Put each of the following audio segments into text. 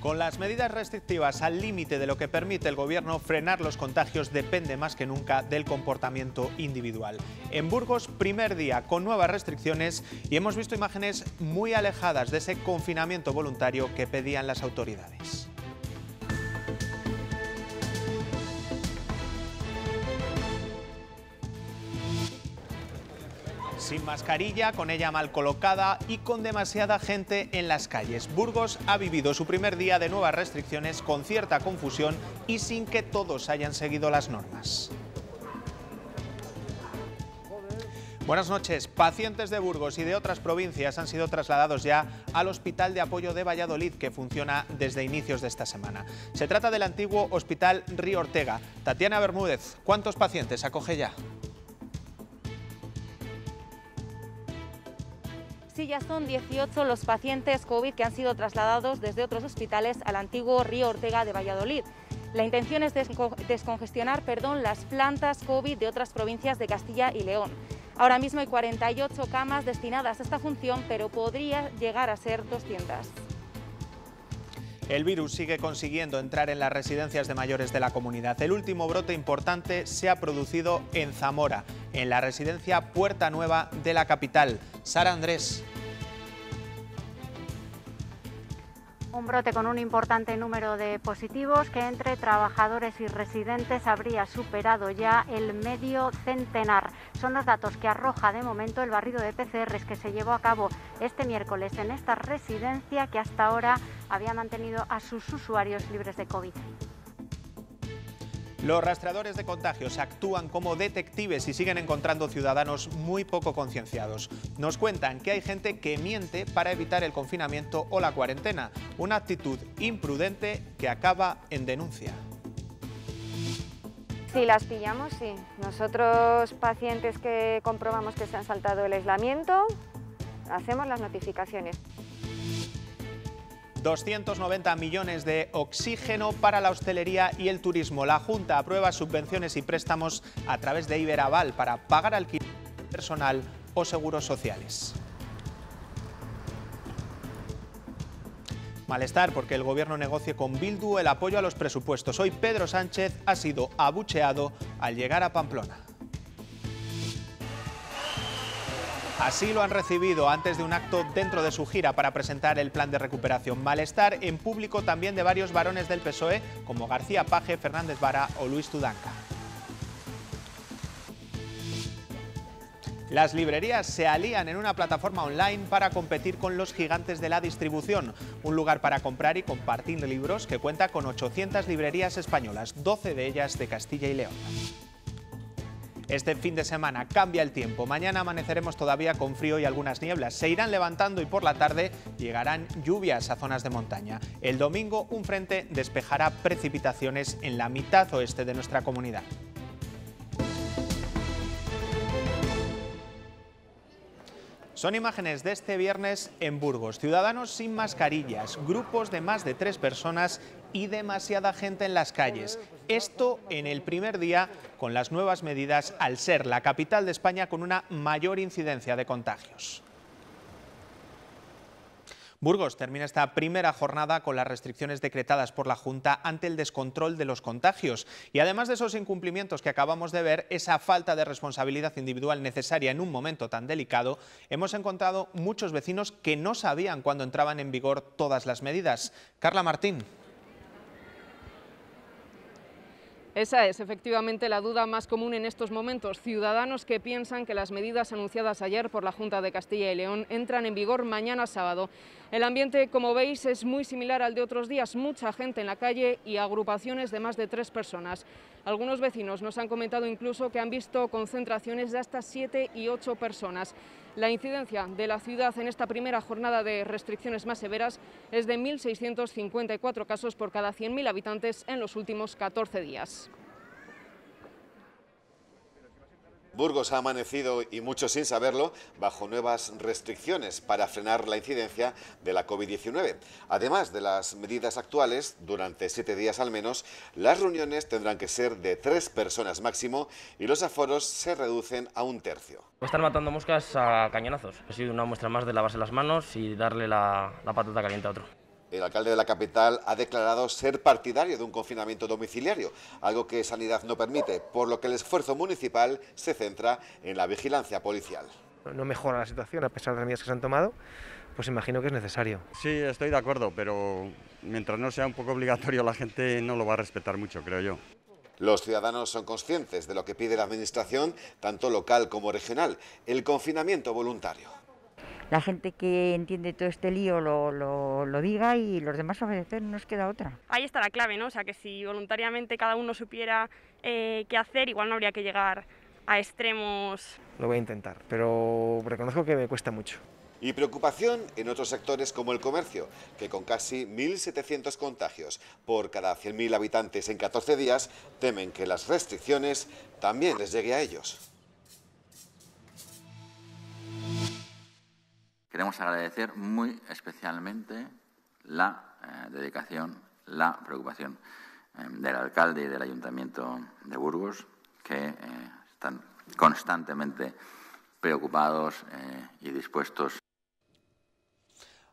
Con las medidas restrictivas al límite de lo que permite el gobierno, frenar los contagios depende más que nunca del comportamiento individual. En Burgos, primer día con nuevas restricciones y hemos visto imágenes muy alejadas de ese confinamiento voluntario que pedían las autoridades. sin mascarilla, con ella mal colocada y con demasiada gente en las calles. Burgos ha vivido su primer día de nuevas restricciones con cierta confusión y sin que todos hayan seguido las normas. Buenas noches. Pacientes de Burgos y de otras provincias han sido trasladados ya al Hospital de Apoyo de Valladolid, que funciona desde inicios de esta semana. Se trata del antiguo Hospital Río Ortega. Tatiana Bermúdez, ¿cuántos pacientes acoge ya? ya son 18 los pacientes COVID que han sido trasladados desde otros hospitales al antiguo Río Ortega de Valladolid. La intención es descongestionar perdón, las plantas COVID de otras provincias de Castilla y León. Ahora mismo hay 48 camas destinadas a esta función, pero podría llegar a ser 200. El virus sigue consiguiendo entrar en las residencias de mayores de la comunidad. El último brote importante se ha producido en Zamora, en la residencia Puerta Nueva de la capital. Sara Andrés. un brote con un importante número de positivos que entre trabajadores y residentes habría superado ya el medio centenar. Son los datos que arroja de momento el barrido de PCRs que se llevó a cabo este miércoles en esta residencia que hasta ahora había mantenido a sus usuarios libres de COVID. Los rastreadores de contagios actúan como detectives y siguen encontrando ciudadanos muy poco concienciados. Nos cuentan que hay gente que miente para evitar el confinamiento o la cuarentena, una actitud imprudente que acaba en denuncia. Si las pillamos, sí. Nosotros, pacientes que comprobamos que se han saltado el aislamiento, hacemos las notificaciones. 290 millones de oxígeno para la hostelería y el turismo. La Junta aprueba subvenciones y préstamos a través de Iberaval para pagar alquiler personal o seguros sociales. Malestar porque el gobierno negocie con Bildu el apoyo a los presupuestos. Hoy Pedro Sánchez ha sido abucheado al llegar a Pamplona. Así lo han recibido antes de un acto dentro de su gira para presentar el plan de recuperación. Malestar en público también de varios varones del PSOE, como García Paje, Fernández Vara o Luis Tudanca. Las librerías se alían en una plataforma online para competir con los gigantes de la distribución, un lugar para comprar y compartir libros que cuenta con 800 librerías españolas, 12 de ellas de Castilla y León. Este fin de semana cambia el tiempo. Mañana amaneceremos todavía con frío y algunas nieblas. Se irán levantando y por la tarde llegarán lluvias a zonas de montaña. El domingo un frente despejará precipitaciones en la mitad oeste de nuestra comunidad. Son imágenes de este viernes en Burgos. Ciudadanos sin mascarillas, grupos de más de tres personas y demasiada gente en las calles. Esto en el primer día con las nuevas medidas al ser la capital de España con una mayor incidencia de contagios. Burgos termina esta primera jornada con las restricciones decretadas por la Junta ante el descontrol de los contagios. Y además de esos incumplimientos que acabamos de ver, esa falta de responsabilidad individual necesaria en un momento tan delicado, hemos encontrado muchos vecinos que no sabían cuándo entraban en vigor todas las medidas. Carla Martín. Esa es efectivamente la duda más común en estos momentos. Ciudadanos que piensan que las medidas anunciadas ayer por la Junta de Castilla y León entran en vigor mañana sábado. El ambiente, como veis, es muy similar al de otros días. Mucha gente en la calle y agrupaciones de más de tres personas. Algunos vecinos nos han comentado incluso que han visto concentraciones de hasta siete y ocho personas. La incidencia de la ciudad en esta primera jornada de restricciones más severas es de 1.654 casos por cada 100.000 habitantes en los últimos 14 días. Burgos ha amanecido, y muchos sin saberlo, bajo nuevas restricciones para frenar la incidencia de la COVID-19. Además de las medidas actuales, durante siete días al menos, las reuniones tendrán que ser de tres personas máximo y los aforos se reducen a un tercio. Están matando moscas a cañonazos. Ha sido una muestra más de lavarse las manos y darle la, la patata caliente a otro el alcalde de la capital ha declarado ser partidario de un confinamiento domiciliario, algo que Sanidad no permite, por lo que el esfuerzo municipal se centra en la vigilancia policial. No mejora la situación a pesar de las medidas que se han tomado, pues imagino que es necesario. Sí, estoy de acuerdo, pero mientras no sea un poco obligatorio la gente no lo va a respetar mucho, creo yo. Los ciudadanos son conscientes de lo que pide la Administración, tanto local como regional, el confinamiento voluntario la gente que entiende todo este lío lo, lo, diga y los demás obedecer, no nos queda otra. Ahí está la clave, ¿no? O sea, que si voluntariamente cada uno supiera eh, qué hacer, igual no habría que llegar a extremos. Lo voy a intentar, pero reconozco que me cuesta mucho. Y preocupación en otros sectores como el comercio, que con casi 1.700 contagios por cada 100.000 habitantes en 14 días, temen que las restricciones también les llegue a ellos. Queremos agradecer muy especialmente la eh, dedicación, la preocupación em, del alcalde y del Ayuntamiento de Burgos, que eh, están constantemente preocupados eh, y dispuestos.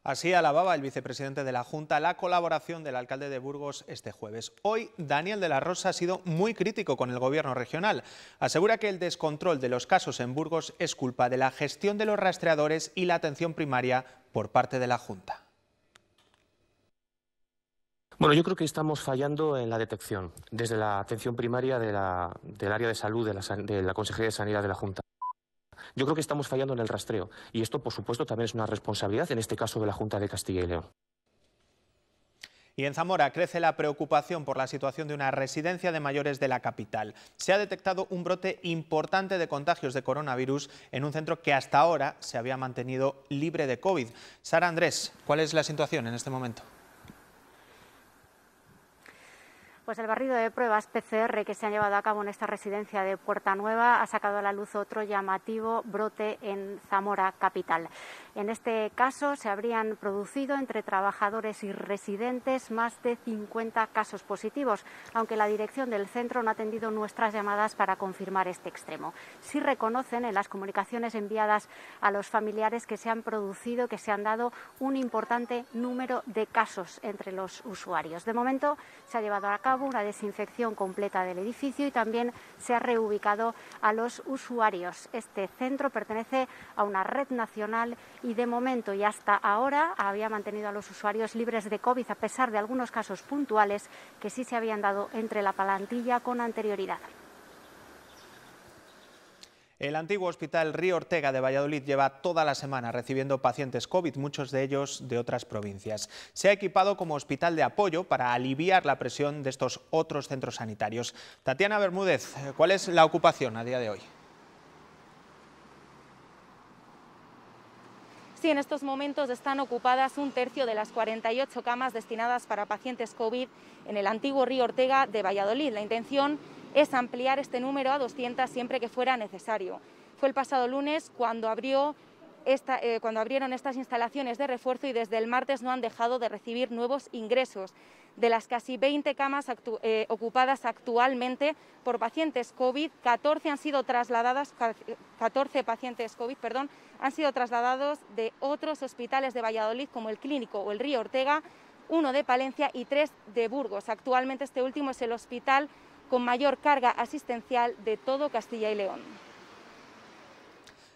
Así alababa el vicepresidente de la Junta la colaboración del alcalde de Burgos este jueves. Hoy Daniel de la Rosa ha sido muy crítico con el gobierno regional. Asegura que el descontrol de los casos en Burgos es culpa de la gestión de los rastreadores y la atención primaria por parte de la Junta. Bueno, yo creo que estamos fallando en la detección, desde la atención primaria del área de salud de la Consejería de Sanidad de la Junta. Yo creo que estamos fallando en el rastreo y esto, por supuesto, también es una responsabilidad, en este caso, de la Junta de Castilla y León. Y en Zamora crece la preocupación por la situación de una residencia de mayores de la capital. Se ha detectado un brote importante de contagios de coronavirus en un centro que hasta ahora se había mantenido libre de COVID. Sara Andrés, ¿cuál es la situación en este momento? Pues el barrido de pruebas PCR que se han llevado a cabo en esta residencia de Puerta Nueva ha sacado a la luz otro llamativo brote en Zamora capital. En este caso se habrían producido entre trabajadores y residentes más de 50 casos positivos, aunque la dirección del centro no ha atendido nuestras llamadas para confirmar este extremo. Sí reconocen en las comunicaciones enviadas a los familiares que se han producido, que se han dado un importante número de casos entre los usuarios. De momento se ha llevado a cabo cabo una desinfección completa del edificio y también se ha reubicado a los usuarios. Este centro pertenece a una red nacional y de momento y hasta ahora había mantenido a los usuarios libres de COVID a pesar de algunos casos puntuales que sí se habían dado entre la palantilla con anterioridad. El antiguo Hospital Río Ortega de Valladolid lleva toda la semana recibiendo pacientes COVID, muchos de ellos de otras provincias. Se ha equipado como hospital de apoyo para aliviar la presión de estos otros centros sanitarios. Tatiana Bermúdez, ¿cuál es la ocupación a día de hoy? Sí, en estos momentos están ocupadas un tercio de las 48 camas destinadas para pacientes COVID en el antiguo Río Ortega de Valladolid. La intención es ampliar este número a 200 siempre que fuera necesario. Fue el pasado lunes cuando abrió eh, cuando abrieron estas instalaciones de refuerzo y desde el martes no han dejado de recibir nuevos ingresos. De las casi 20 camas eh, ocupadas actualmente por pacientes COVID, 14 han sido trasladadas, pacientes COVID, perdón, han sido trasladados de otros hospitales de Valladolid como el Clínico o el Río Ortega, uno de Palencia y tres de Burgos. Actualmente este último es el hospital con mayor carga asistencial de todo Castilla y León.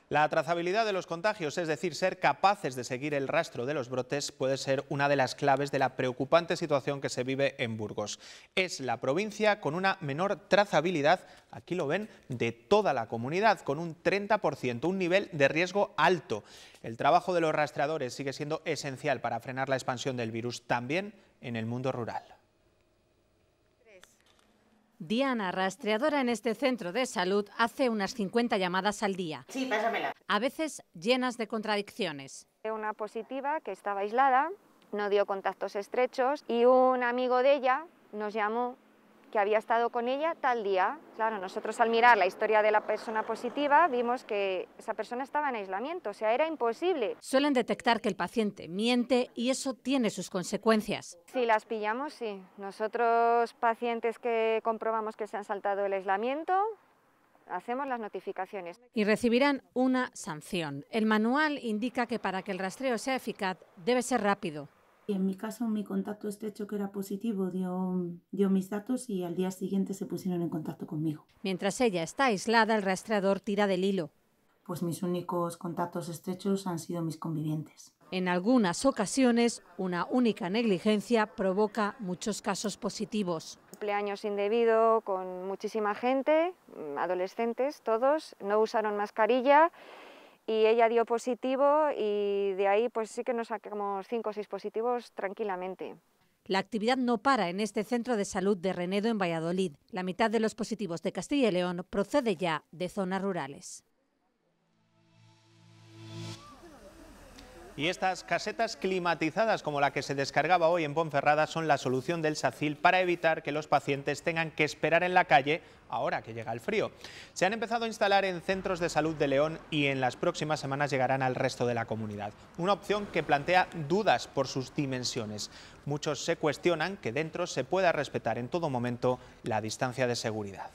La trazabilidad de los contagios, es decir, ser capaces de seguir el rastro de los brotes, puede ser una de las claves de la preocupante situación que se vive en Burgos. Es la provincia con una menor trazabilidad, aquí lo ven, de toda la comunidad, con un 30%, un nivel de riesgo alto. El trabajo de los rastreadores sigue siendo esencial para frenar la expansión del virus, también en el mundo rural. Diana, rastreadora en este centro de salud, hace unas 50 llamadas al día. Sí, pásamela. A veces llenas de contradicciones. Una positiva que estaba aislada, no dio contactos estrechos y un amigo de ella nos llamó que había estado con ella tal día. Claro, nosotros al mirar la historia de la persona positiva vimos que esa persona estaba en aislamiento, o sea, era imposible. Suelen detectar que el paciente miente y eso tiene sus consecuencias. Si las pillamos, sí. Nosotros pacientes que comprobamos que se han saltado el aislamiento, hacemos las notificaciones. Y recibirán una sanción. El manual indica que para que el rastreo sea eficaz debe ser rápido, en mi caso mi contacto estrecho que era positivo dio, dio mis datos y al día siguiente se pusieron en contacto conmigo. Mientras ella está aislada, el rastreador tira del hilo. Pues mis únicos contactos estrechos han sido mis convivientes. En algunas ocasiones, una única negligencia provoca muchos casos positivos. Cumpleaños indebido con muchísima gente, adolescentes todos, no usaron mascarilla y ella dio positivo y de ahí pues sí que nos sacamos cinco o seis positivos tranquilamente. La actividad no para en este centro de salud de Renedo en Valladolid. La mitad de los positivos de Castilla y León procede ya de zonas rurales. Y estas casetas climatizadas, como la que se descargaba hoy en Ponferrada, son la solución del SACIL para evitar que los pacientes tengan que esperar en la calle ahora que llega el frío. Se han empezado a instalar en centros de salud de León y en las próximas semanas llegarán al resto de la comunidad. Una opción que plantea dudas por sus dimensiones. Muchos se cuestionan que dentro se pueda respetar en todo momento la distancia de seguridad.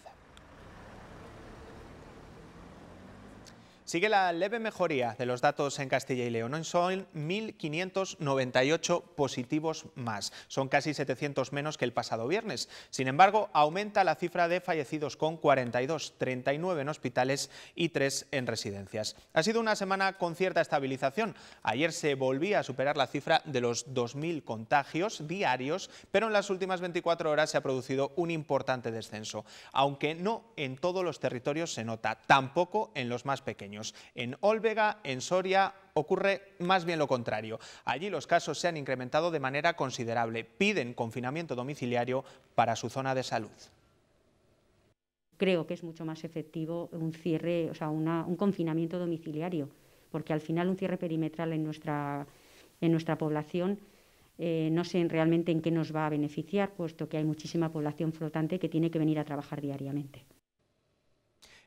Sigue la leve mejoría de los datos en Castilla y León. Son 1.598 positivos más. Son casi 700 menos que el pasado viernes. Sin embargo, aumenta la cifra de fallecidos con 42, 39 en hospitales y 3 en residencias. Ha sido una semana con cierta estabilización. Ayer se volvía a superar la cifra de los 2.000 contagios diarios, pero en las últimas 24 horas se ha producido un importante descenso, aunque no en todos los territorios se nota, tampoco en los más pequeños. En Olvega, en Soria, ocurre más bien lo contrario. Allí los casos se han incrementado de manera considerable. Piden confinamiento domiciliario para su zona de salud. Creo que es mucho más efectivo un cierre, o sea, un confinamiento domiciliario, porque al final un cierre perimetral en nuestra, población eh, no sé realmente en qué nos va a beneficiar, puesto que hay muchísima población flotante que tiene que venir a trabajar diariamente.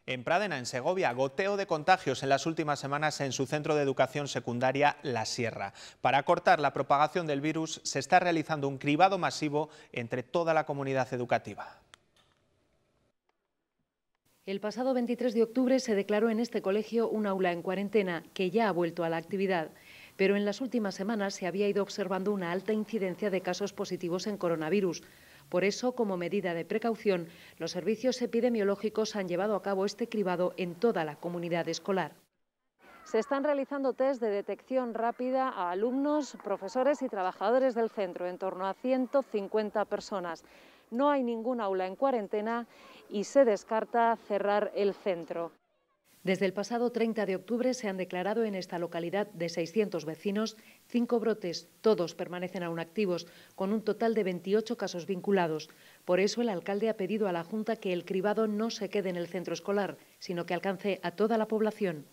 En Pradena, en Segovia, goteo de contagios en las últimas semanas en su centro de educación secundaria La Sierra. Para cortar la propagación del virus se está realizando un cribado masivo entre toda la comunidad educativa. El pasado 23 de octubre se declaró en este colegio un aula en cuarentena que ya ha vuelto a la actividad pero en las últimas semanas se había ido observando una alta incidencia de casos positivos en coronavirus, por eso, como medida de precaución, los servicios epidemiológicos han llevado a cabo este cribado en toda la comunidad escolar. Se están realizando test de detección rápida a alumnos, profesores y trabajadores del centro, en torno a 150 personas. No hay ningún aula en cuarentena y se descarta cerrar el centro. Desde el pasado 30 de octubre se han declarado en esta localidad de 600 vecinos cinco brotes, todos permanecen aún activos, con un total de 28 casos vinculados. Por eso el alcalde ha pedido a la Junta que el cribado no se quede en el centro escolar, sino que alcance a toda la población.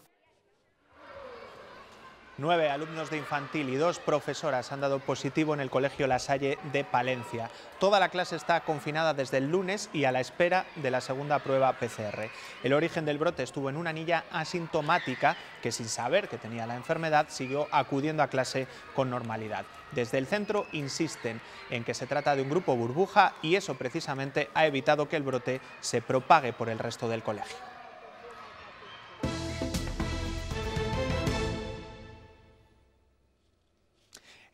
Nueve alumnos de infantil y dos profesoras han dado positivo en el Colegio La Salle de Palencia. Toda la clase está confinada desde el lunes y a la espera de la segunda prueba PCR. El origen del brote estuvo en una niña asintomática que sin saber que tenía la enfermedad siguió acudiendo a clase con normalidad. Desde el centro insisten en que se trata de un grupo burbuja y eso precisamente ha evitado que el brote se propague por el resto del colegio.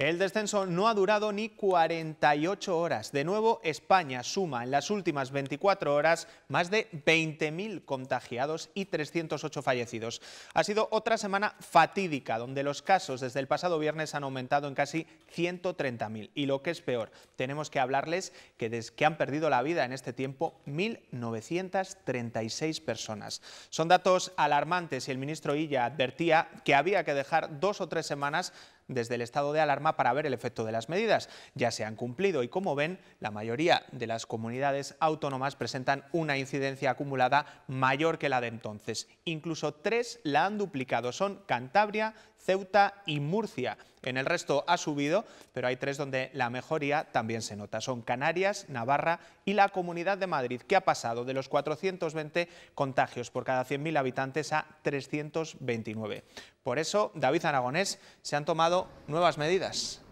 El descenso no ha durado ni 48 horas. De nuevo, España suma en las últimas 24 horas más de 20.000 contagiados y 308 fallecidos. Ha sido otra semana fatídica, donde los casos desde el pasado viernes han aumentado en casi 130.000. Y lo que es peor, tenemos que hablarles que, desde que han perdido la vida en este tiempo 1.936 personas. Son datos alarmantes y el ministro Illa advertía que había que dejar dos o tres semanas desde el estado de alarma para ver el efecto de las medidas. Ya se han cumplido y como ven, la mayoría de las comunidades autónomas presentan una incidencia acumulada mayor que la de entonces. Incluso tres la han duplicado, son Cantabria, Ceuta y Murcia. En el resto ha subido, pero hay tres donde la mejoría también se nota. Son Canarias, Navarra y la Comunidad de Madrid, que ha pasado de los 420 contagios por cada 100.000 habitantes a 329. Por eso, David Aragonés, se han tomado nuevas medidas.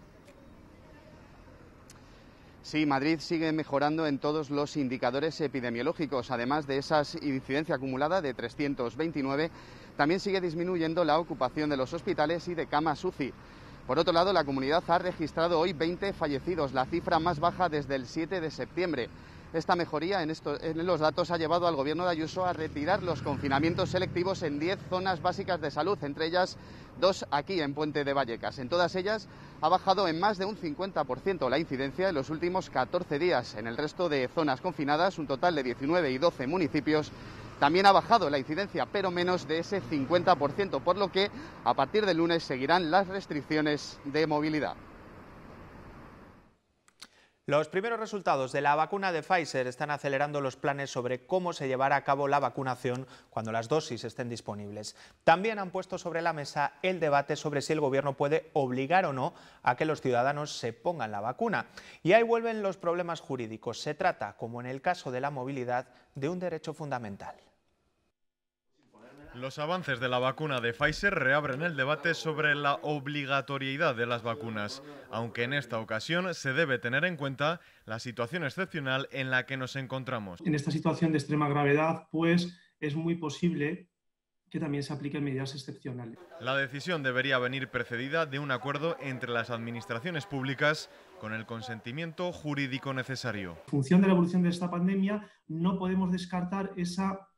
Sí, Madrid sigue mejorando en todos los indicadores epidemiológicos. Además de esa incidencia acumulada de 329, también sigue disminuyendo la ocupación de los hospitales y de camas UCI. Por otro lado, la comunidad ha registrado hoy 20 fallecidos, la cifra más baja desde el 7 de septiembre. Esta mejoría en, los datos ha llevado al gobierno de Ayuso a retirar los confinamientos selectivos en 10 zonas básicas de salud, entre ellas dos aquí en Puente de Vallecas. En todas ellas ha bajado en más de un 50% la incidencia en los últimos 14 días. En el resto de zonas confinadas, un total de 19 y 12 municipios, también ha bajado la incidencia, pero menos de ese 50%, por lo que a partir del lunes seguirán las restricciones de movilidad. Los primeros resultados de la vacuna de Pfizer están acelerando los planes sobre cómo se llevará a cabo la vacunación cuando las dosis estén disponibles. También han puesto sobre la mesa el debate sobre si el gobierno puede obligar o no a que los ciudadanos se pongan la vacuna. Y ahí vuelven los problemas jurídicos. Se trata, como en el caso de la movilidad, de un derecho fundamental. Los avances de la vacuna de Pfizer reabren el debate sobre la obligatoriedad de las vacunas, aunque en esta ocasión se debe tener en cuenta la situación excepcional en la que nos encontramos. En esta situación de extrema gravedad, pues es muy posible que también se apliquen medidas excepcionales. La decisión debería venir precedida de un acuerdo entre las administraciones públicas con el consentimiento jurídico necesario. En función de la evolución de esta pandemia, no podemos descartar esa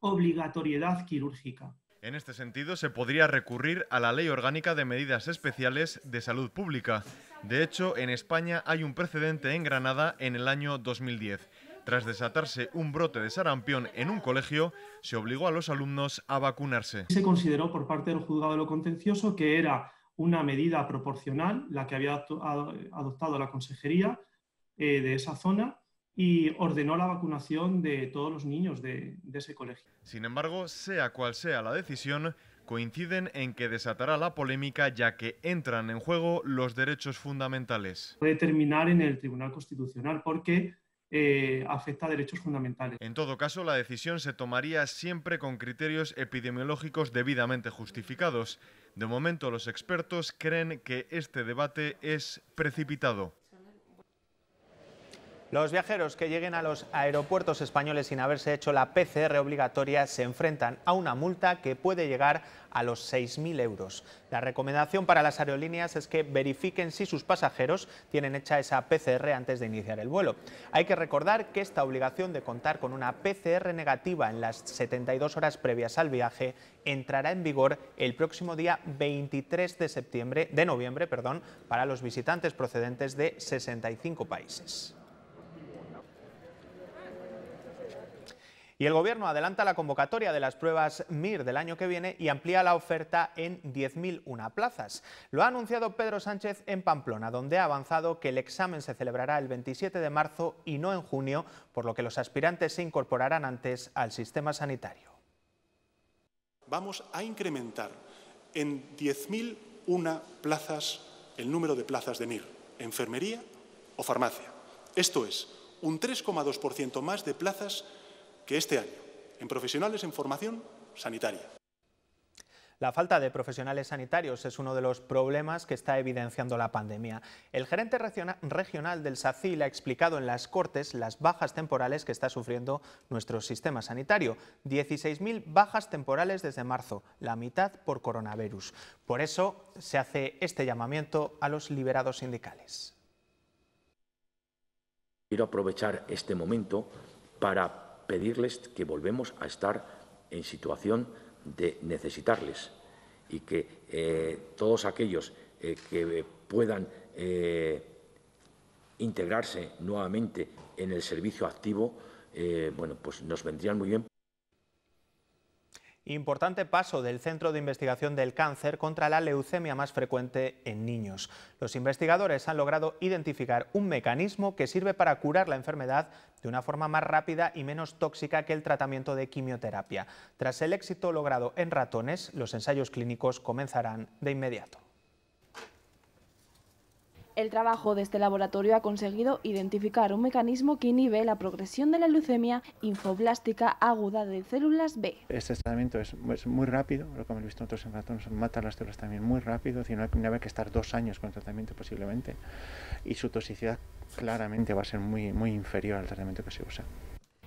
obligatoriedad quirúrgica. En este sentido, se podría recurrir a la Ley Orgánica de Medidas Especiales de Salud Pública. De hecho, en España hay un precedente en Granada en el año 2010. Tras desatarse un brote de sarampión en un colegio, se obligó a los alumnos a vacunarse. Se consideró por parte del juzgado de lo contencioso que era una medida proporcional la que había adoptado la consejería eh, de esa zona y ordenó la vacunación de todos los niños de, ese colegio. Sin embargo, sea cual sea la decisión, coinciden en que desatará la polémica ya que entran en juego los derechos fundamentales. Puede terminar en el Tribunal Constitucional porque eh, afecta a derechos fundamentales. En todo caso, la decisión se tomaría siempre con criterios epidemiológicos debidamente justificados. De momento, los expertos creen que este debate es precipitado. Los viajeros que lleguen a los aeropuertos españoles sin haberse hecho la PCR obligatoria se enfrentan a una multa que puede llegar a los 6.000 euros. La recomendación para las aerolíneas es que verifiquen si sus pasajeros tienen hecha esa PCR antes de iniciar el vuelo. Hay que recordar que esta obligación de contar con una PCR negativa en las 72 horas previas al viaje entrará en vigor el próximo día 23 de, septiembre, de noviembre perdón, para los visitantes procedentes de 65 países. Y el Gobierno adelanta la convocatoria de las pruebas MIR del año que viene y amplía la oferta en 10.001 plazas. Lo ha anunciado Pedro Sánchez en Pamplona, donde ha avanzado que el examen se celebrará el 27 de marzo y no en junio, por lo que los aspirantes se incorporarán antes al sistema sanitario. Vamos a incrementar en 10.001 plazas el número de plazas de MIR, enfermería o farmacia. Esto es, un 3,2% más de plazas que este año en profesionales en formación sanitaria. La falta de profesionales sanitarios es uno de los problemas que está evidenciando la pandemia. El gerente regional del SACIL ha explicado en las Cortes las bajas temporales que está sufriendo nuestro sistema sanitario. 16.000 bajas temporales desde marzo, la mitad por coronavirus. Por eso se hace este llamamiento a los liberados sindicales. Quiero aprovechar este momento para pedirles que volvemos a estar en situación de necesitarles y que eh, todos aquellos eh, que eh, puedan integrarse nuevamente en el servicio activo, bueno, pues nos vendrían muy bien Importante paso del Centro de Investigación del Cáncer contra la leucemia más frecuente en niños. Los investigadores han logrado identificar un mecanismo que sirve para curar la enfermedad de una forma más rápida y menos tóxica que el tratamiento de quimioterapia. Tras el éxito logrado en ratones, los ensayos clínicos comenzarán de inmediato. El trabajo de este laboratorio ha conseguido identificar un mecanismo que inhibe la progresión de la leucemia infoblástica aguda de células B. Este tratamiento es, muy rápido, lo que hemos visto en otros matan mata las células también muy rápido, es no que estar dos años con el tratamiento posiblemente, y su toxicidad claramente va a ser muy, muy inferior al tratamiento que se usa.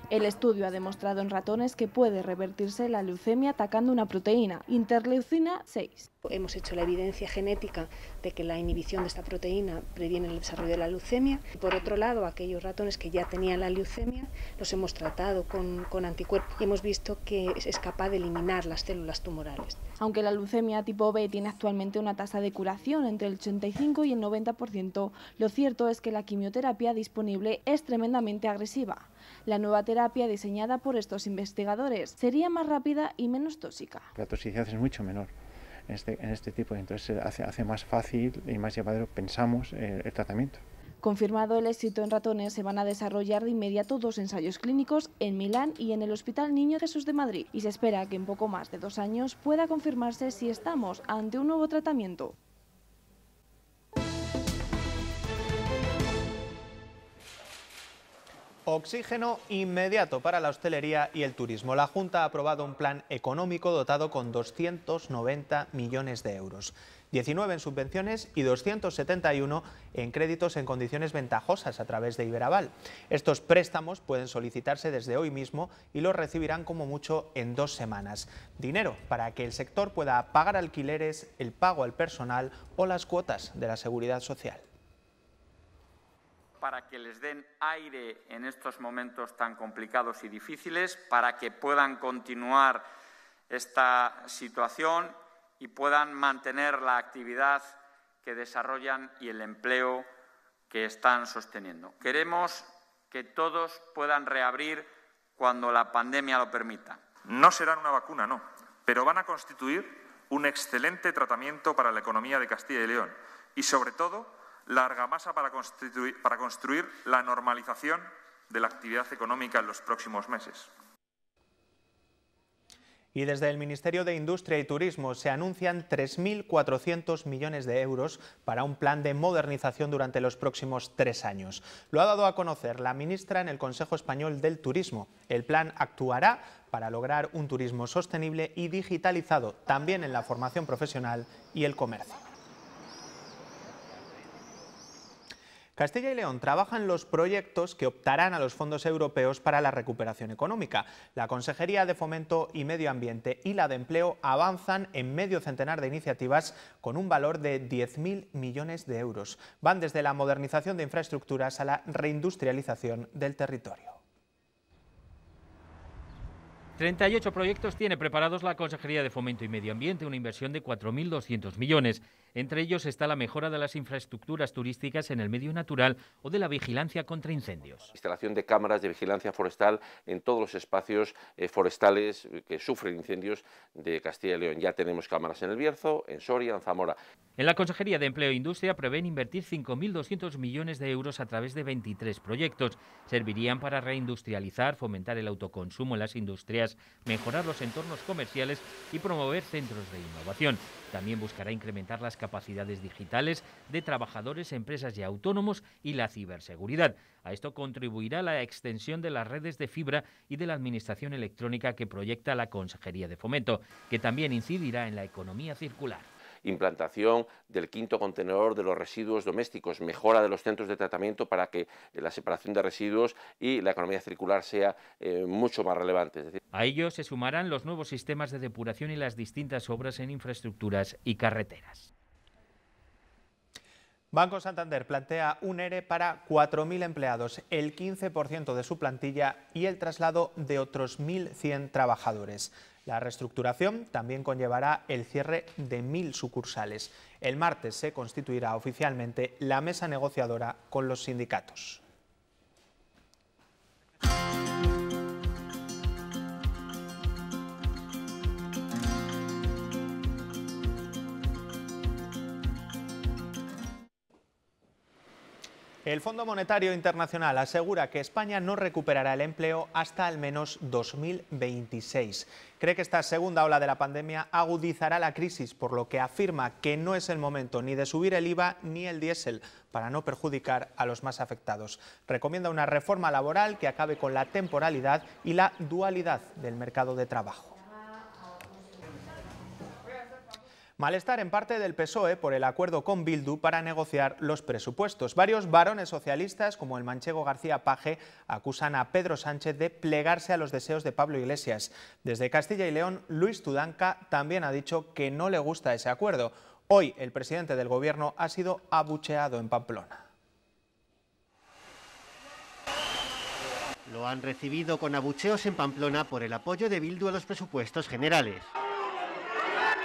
El estudio ha demostrado en ratones que puede revertirse la leucemia atacando una proteína, interleucina 6. Hemos hecho la evidencia genética de que la inhibición de esta proteína previene el desarrollo de la leucemia. Por otro lado, aquellos ratones que ya tenían la leucemia los hemos tratado con, con anticuerpos y hemos visto que es capaz de eliminar las células tumorales aunque la leucemia tipo B tiene actualmente una tasa de curación entre el 85 y el 90%, lo cierto es que la quimioterapia disponible es tremendamente agresiva. La nueva terapia diseñada por estos investigadores sería más rápida y menos tóxica. La toxicidad es mucho menor. En este, este tipo, entonces eh, hace, más fácil y más llevadero, pensamos, eh, el tratamiento. Confirmado el éxito en ratones, se van a desarrollar de inmediato dos ensayos clínicos en Milán y en el Hospital Niño Jesús de Madrid y se espera que en poco más de dos años pueda confirmarse si estamos ante un nuevo tratamiento. Oxígeno inmediato para la hostelería y el turismo. La Junta ha aprobado un plan económico dotado con 290 millones de euros. 19 en subvenciones y 271 en créditos en condiciones ventajosas a través de Iberaval. Estos préstamos pueden solicitarse desde hoy mismo y los recibirán como mucho en dos semanas. Dinero para que el sector pueda pagar alquileres, el pago al personal o las cuotas de la seguridad social para que les den aire en estos momentos tan complicados y difíciles, para que puedan continuar esta situación y puedan mantener la actividad que desarrollan y el empleo que están sosteniendo. Queremos que todos puedan reabrir cuando la pandemia lo permita. No serán una vacuna, no, pero van a constituir un excelente tratamiento para la economía de Castilla y León y, sobre todo, la argamasa para, para construir la normalización de la actividad económica en los próximos meses. Y desde el Ministerio de Industria y Turismo se anuncian 3.400 millones de euros para un plan de modernización durante los próximos tres años. Lo ha dado a conocer la ministra en el Consejo Español del Turismo. El plan actuará para lograr un turismo sostenible y digitalizado, también en la formación profesional y el comercio. Castilla y León trabajan los proyectos que optarán a los fondos europeos para la recuperación económica. La Consejería de Fomento y Medio Ambiente y la de Empleo avanzan en medio centenar de iniciativas con un valor de 10.000 millones de euros. Van desde la modernización de infraestructuras a la reindustrialización del territorio. 38 proyectos tiene preparados la Consejería de Fomento y Medio Ambiente, una inversión de 4.200 millones. Entre ellos está la mejora de las infraestructuras turísticas en el medio natural o de la vigilancia contra incendios. Instalación de cámaras de vigilancia forestal en todos los espacios eh, forestales eh, que sufren incendios de Castilla y León. Ya tenemos cámaras en el Bierzo, en Soria, en Zamora. En la Consejería de Empleo e Industria prevén invertir 5.200 millones de euros a través de 23 proyectos. Servirían para reindustrializar, fomentar el autoconsumo en las industrias, mejorar los entornos comerciales y promover centros de innovación. También buscará incrementar las capacidades digitales de trabajadores, empresas y autónomos y la ciberseguridad. A esto contribuirá la extensión de las redes de fibra y de la administración electrónica que proyecta la Consejería de Fomento, que también incidirá en la economía circular implantación del quinto contenedor de los residuos domésticos, mejora de los centros de tratamiento para que la separación de residuos y la economía circular sea eh, mucho más relevante. A ello se sumarán los nuevos sistemas de depuración y las distintas obras en infraestructuras y carreteras. Banco Santander plantea un ERE para 4.000 empleados, el 15% de su plantilla y el traslado de otros 1.100 trabajadores. La reestructuración también conllevará el cierre de mil sucursales. El martes se constituirá oficialmente la mesa negociadora con los sindicatos. El Fondo Monetario Internacional asegura que España no recuperará el empleo hasta al menos 2026. Cree que esta segunda ola de la pandemia agudizará la crisis, por lo que afirma que no es el momento ni de subir el IVA ni el diésel para no perjudicar a los más afectados. Recomienda una reforma laboral que acabe con la temporalidad y la dualidad del mercado de trabajo. Malestar en parte del PSOE por el acuerdo con Bildu para negociar los presupuestos. Varios varones socialistas, como el manchego García Paje, acusan a Pedro Sánchez de plegarse a los deseos de Pablo Iglesias. Desde Castilla y León, Luis Tudanca también ha dicho que no le gusta ese acuerdo. Hoy el presidente del gobierno ha sido abucheado en Pamplona. Lo han recibido con abucheos en Pamplona por el apoyo de Bildu a los presupuestos generales.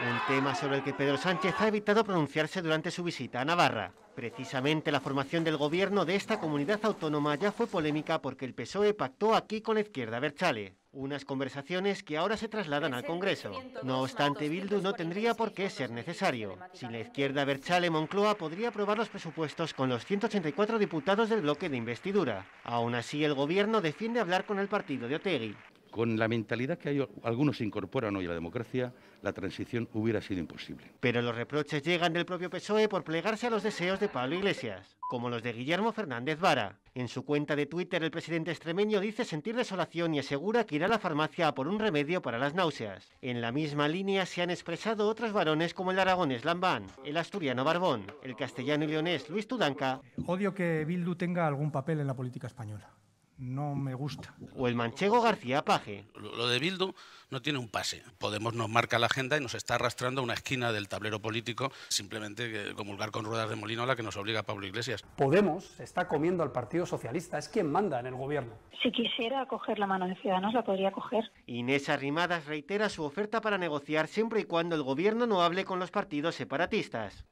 Un tema sobre el que Pedro Sánchez ha evitado pronunciarse durante su visita a Navarra. Precisamente la formación del gobierno de esta comunidad autónoma ya fue polémica porque el PSOE pactó aquí con la izquierda Berchale. Unas conversaciones que ahora se trasladan al Congreso. No obstante, Bildu no tendría por qué ser necesario. Si la izquierda Berchale, Moncloa podría aprobar los presupuestos con los 184 diputados del bloque de investidura. Aún así, el gobierno defiende hablar con el partido de Otegui. Con la mentalidad que hay, algunos incorporan hoy a la democracia, la transición hubiera sido imposible. Pero los reproches llegan del propio PSOE por plegarse a los deseos de Pablo Iglesias, como los de Guillermo Fernández Vara. En su cuenta de Twitter, el presidente extremeño dice sentir desolación y asegura que irá a la farmacia por un remedio para las náuseas. En la misma línea se han expresado otros varones como el aragonés Lambán, el asturiano Barbón, el castellano y leonés Luis Tudanca. Odio que Bildu tenga algún papel en la política española no me gusta. O el manchego García Paje. Lo de Bildu no tiene un pase. Podemos nos marca la agenda y nos está arrastrando a una esquina del tablero político, simplemente comulgar con ruedas de molino a la que nos obliga Pablo Iglesias. Podemos está comiendo al Partido Socialista, es quien manda en el gobierno. Si quisiera coger la mano de Ciudadanos, la podría coger. Inés Arrimadas reitera su oferta para negociar siempre y cuando el gobierno no hable con los partidos separatistas.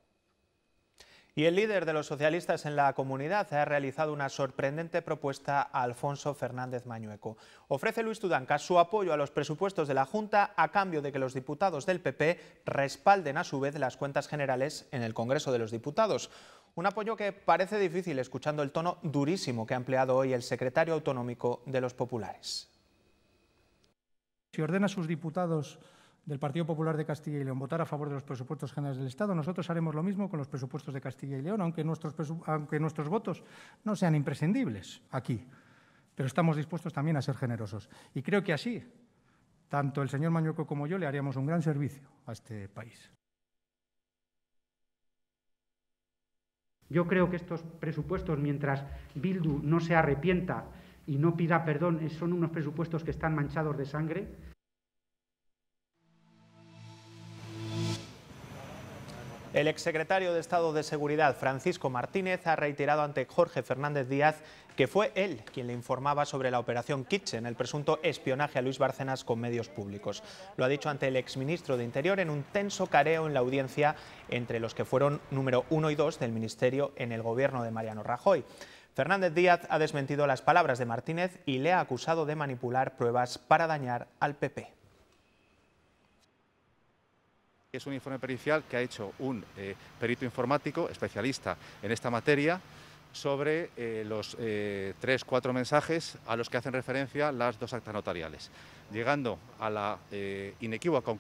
Y el líder de los socialistas en la comunidad ha realizado una sorprendente propuesta a Alfonso Fernández Mañueco. Ofrece Luis Tudanca su apoyo a los presupuestos de la Junta a cambio de que los diputados del PP respalden a su vez las cuentas generales en el Congreso de los Diputados. Un apoyo que parece difícil escuchando el tono durísimo que ha empleado hoy el secretario autonómico de los populares. Si ordena a sus diputados del Partido Popular de Castilla y León votar a favor de los presupuestos generales del Estado, nosotros haremos lo mismo con los presupuestos de Castilla y León, aunque nuestros, aunque nuestros votos no sean imprescindibles aquí. Pero estamos dispuestos también a ser generosos. Y creo que así, tanto el señor Mañueco como yo le haríamos un gran servicio a este país. Yo creo que estos presupuestos, mientras Bildu no se arrepienta y no pida perdón, son unos presupuestos que están manchados de sangre El exsecretario de Estado de Seguridad, Francisco Martínez, ha reiterado ante Jorge Fernández Díaz que fue él quien le informaba sobre la operación Kitchen, el presunto espionaje a Luis Bárcenas con medios públicos. Lo ha dicho ante el exministro de Interior en un tenso careo en la audiencia entre los que fueron número uno y dos del ministerio en el gobierno de Mariano Rajoy. Fernández Díaz ha desmentido las palabras de Martínez y le ha acusado de manipular pruebas para dañar al PP. Es un informe pericial que ha hecho un eh, perito informático especialista en esta materia sobre eh, los tres eh, tres, cuatro mensajes a los que hacen referencia las dos actas notariales. Llegando a la inequívoca,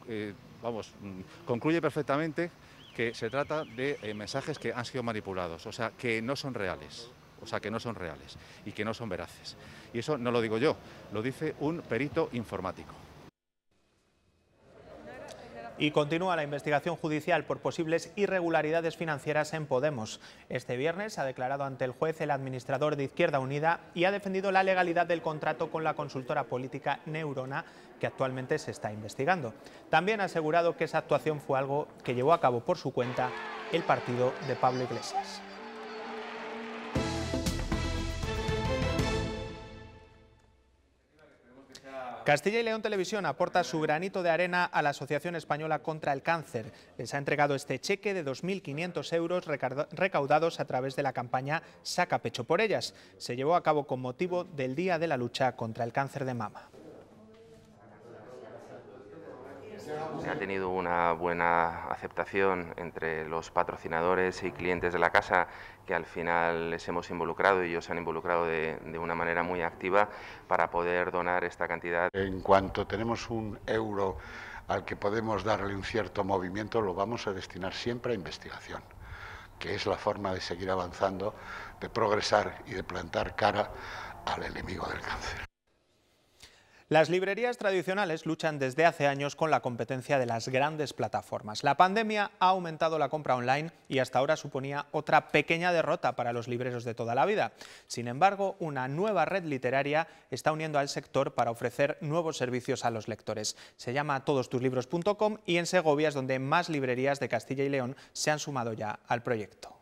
vamos, mm, concluye perfectamente que se trata de mensajes que han sido manipulados, o sea, que no son reales o sea, que no son reales y que no son veraces. Y eso no lo digo yo, lo dice un perito informático. Y continúa la investigación judicial por posibles irregularidades financieras en Podemos. Este viernes ha declarado ante el juez el administrador de Izquierda Unida y ha defendido la legalidad del contrato con la consultora política Neurona, que actualmente se está investigando. También ha asegurado que esa actuación fue algo que llevó a cabo por su cuenta el partido de Pablo Iglesias. Castilla y León Televisión aporta su granito de arena a la Asociación Española contra el Cáncer. Les ha entregado este cheque de 2.500 euros recaudados a través de la campaña Saca Pecho por Ellas. Se llevó a cabo con motivo del Día de la Lucha contra el Cáncer de Mama. Ha tenido una buena aceptación entre los patrocinadores y clientes de la casa, que al final les hemos involucrado y ellos se han involucrado de, de una manera muy activa para poder donar esta cantidad. En cuanto tenemos un euro al que podemos darle un cierto movimiento, lo vamos a destinar siempre a investigación que es la forma de seguir avanzando, de progresar y de plantar cara al enemigo del cáncer. Las librerías tradicionales luchan desde hace años con la competencia de las grandes plataformas. La pandemia ha aumentado la compra online y hasta ahora suponía otra pequeña derrota para los libreros de toda la vida. Sin embargo, una nueva red literaria está uniendo al sector para ofrecer nuevos servicios a los lectores. Se llama todostuslibros.com y en Segovia es donde más librerías de Castilla y León se han sumado ya al proyecto.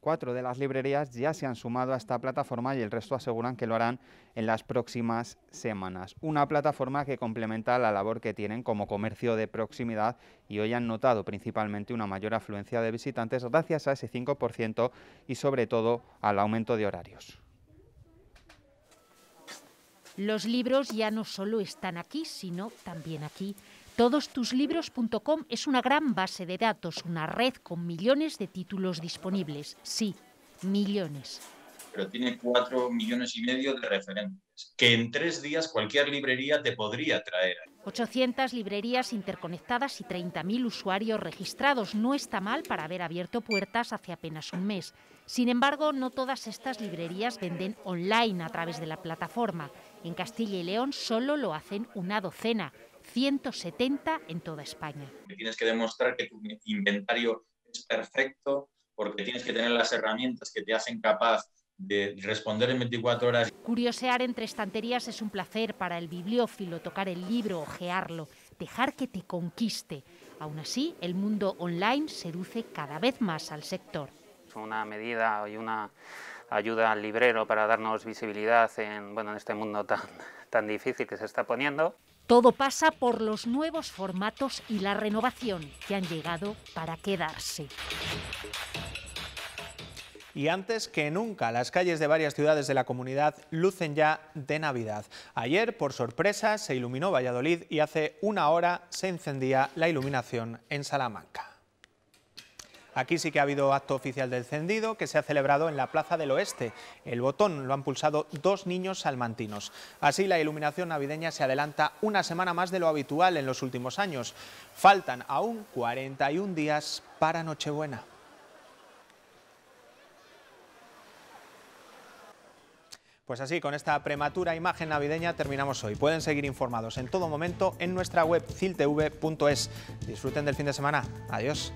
Cuatro de las librerías ya se han sumado a esta plataforma y el resto aseguran que lo harán en las próximas semanas. Una plataforma que complementa la labor que tienen como comercio de proximidad y hoy han notado principalmente una mayor afluencia de visitantes gracias a ese 5% y sobre todo al aumento de horarios. Los libros ya no solo están aquí, sino también aquí. TodostusLibros.com es una gran base de datos, una red con millones de títulos disponibles. Sí, millones. Pero tiene cuatro millones y medio de referentes, que en tres días cualquier librería te podría traer. 800 librerías interconectadas y 30.000 usuarios registrados. No está mal para haber abierto puertas hace apenas un mes. Sin embargo, no todas estas librerías venden online a través de la plataforma. En Castilla y León solo lo hacen una docena. 170 en toda España. Tienes que demostrar que tu inventario es perfecto porque tienes que tener las herramientas que te hacen capaz de responder en 24 horas. Curiosear entre estanterías es un placer para el bibliófilo, tocar el libro, ojearlo, dejar que te conquiste. Aún así, el mundo online seduce cada vez más al sector. Es Una medida y una ayuda al librero para darnos visibilidad en, bueno, en este mundo tan, tan difícil que se está poniendo. Todo pasa por los nuevos formatos y la renovación que han llegado para quedarse. Y antes que nunca, las calles de varias ciudades de la comunidad lucen ya de Navidad. Ayer, por sorpresa, se iluminó Valladolid y hace una hora se encendía la iluminación en Salamanca. Aquí sí que ha habido acto oficial del encendido que se ha celebrado en la Plaza del Oeste. El botón lo han pulsado dos niños salmantinos. Así la iluminación navideña se adelanta una semana más de lo habitual en los últimos años. Faltan aún 41 días para Nochebuena. Pues así, con esta prematura imagen navideña terminamos hoy. Pueden seguir informados en todo momento en nuestra web ciltv.es. Disfruten del fin de semana. Adiós.